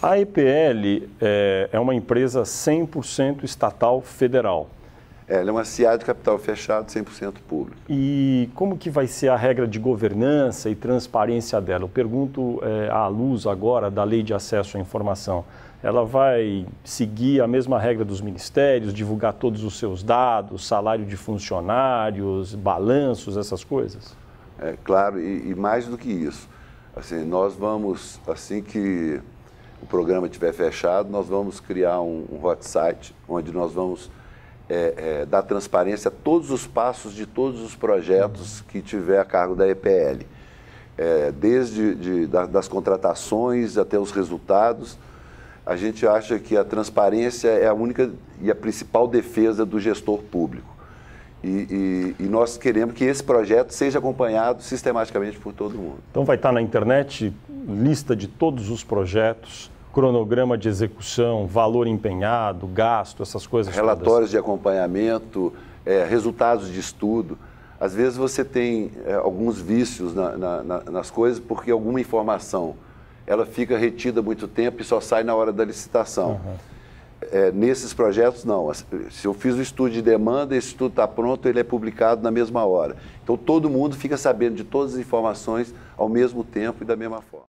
A EPL é, é uma empresa 100% estatal federal. Ela é uma CIA de capital fechado, 100% público. E como que vai ser a regra de governança e transparência dela? Eu pergunto é, à luz agora da Lei de Acesso à Informação. Ela vai seguir a mesma regra dos ministérios, divulgar todos os seus dados, salário de funcionários, balanços, essas coisas? É claro, e, e mais do que isso. Assim, nós vamos, assim que o programa estiver fechado, nós vamos criar um, um hot site onde nós vamos é, é, dar transparência a todos os passos de todos os projetos que tiver a cargo da EPL, é, desde de, da, das contratações até os resultados. A gente acha que a transparência é a única e a principal defesa do gestor público. E, e, e nós queremos que esse projeto seja acompanhado sistematicamente por todo mundo. Então vai estar na internet lista de todos os projetos, cronograma de execução, valor empenhado, gasto, essas coisas. Relatórios todas. de acompanhamento, é, resultados de estudo. Às vezes você tem é, alguns vícios na, na, na, nas coisas porque alguma informação ela fica retida muito tempo e só sai na hora da licitação. Uhum. É, nesses projetos, não. Se eu fiz o estudo de demanda, esse estudo está pronto, ele é publicado na mesma hora. Então, todo mundo fica sabendo de todas as informações ao mesmo tempo e da mesma forma.